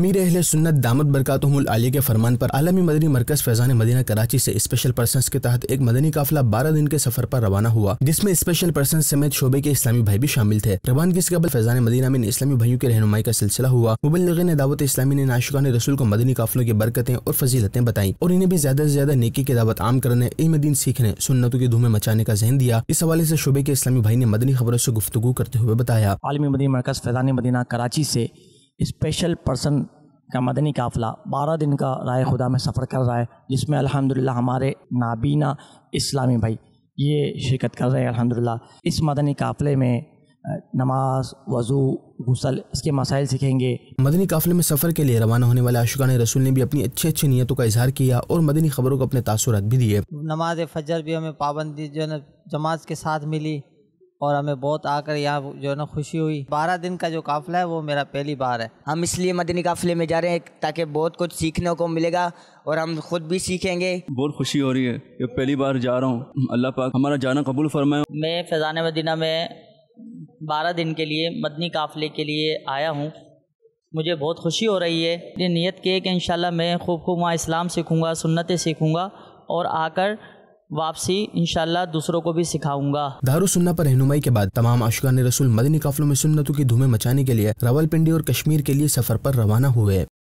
अमीर अहल सुन्नत दामद बरक़ात आलिया के फरमान पर आलमी मदनी मरकज फैजान मदीना कराची से स्पेशल पर्सन के तहत एक मदनी काफिला बारह दिन के सफर पर रवाना हुआ जिसमें स्पेशल पर्सन समेत शोबे के इस्लामी भाई भी शामिल थे रवान के कबल फैजान मदीना में इस्लामी भाइयों के रहनुमाई का सिलसिला हुआ मुबलगे ने दावत इस्लामी ने नाशिका ने रसूल को मदनी काफिलों की बरकतें और फजीलतें बताई और इन्हें भी ज्यादा से ज्यादा नेकी की दावत आम करने इम दिन सीखने सुन्नतों की धूमें मचाने का जहन दिया इस हवाले से शोबे के इस्लामी भाई ने मदनी खबरों से गुफ्तु करते हुए बताया आलमी मदनी मरकज फैजान मदीना कराची ऐसी स्पेशल पर्सन का मदनी काफ़िला बारह दिन का राय खुदा में सफ़र कर रहा है जिसमें अल्हम्दुलिल्लाह हमारे नाबीना इस्लामी भाई ये शिरकत कर रहे हैं अल्हम्दुलिल्लाह इस मदनी काफ़िले में नमाज वज़ू गुसल इसके मसाइल सीखेंगे मदनी काफिले में सफ़र के लिए रवाना होने वाले आशुकान रसूल ने भी अपनी अच्छी अच्छी नीयतों का इजहार किया और मदनी खबरों को अपने तसरत भी दिए नमाज फजर भी हमें पाबंदी जो है जमात के साथ मिली और हमें बहुत आकर यहाँ जो है ना खुशी हुई बारह दिन का जो काफिला है वो मेरा पहली बार है हम इसलिए मदनी काफिले में जा रहे हैं ताकि बहुत कुछ सीखने को मिलेगा और हम खुद भी सीखेंगे बहुत खुशी हो रही है ये पहली बार जा रहा हूँ अल्लाह पाक हमारा जाना कबूल फरमाए मैं फैज़ान मदीना में बारह दिन के लिए मदनी काफ़िले के लिए आया हूँ मुझे बहुत खुशी हो रही है ये नीयत की है कि इन मैं खूब खूब वहाँ इस्लाम सीखूँगा सुन्नतें सीखूँगा और आकर वापसी इंशाल्लाह दूसरों को भी सिखाऊंगा दारू सुन्ना पर रहनुमाई के बाद तमाम अशगान रसूल मदनी काफलों में सुन्नतों की धूमें मचाने के लिए रावलपिंडी और कश्मीर के लिए सफर पर रवाना हुए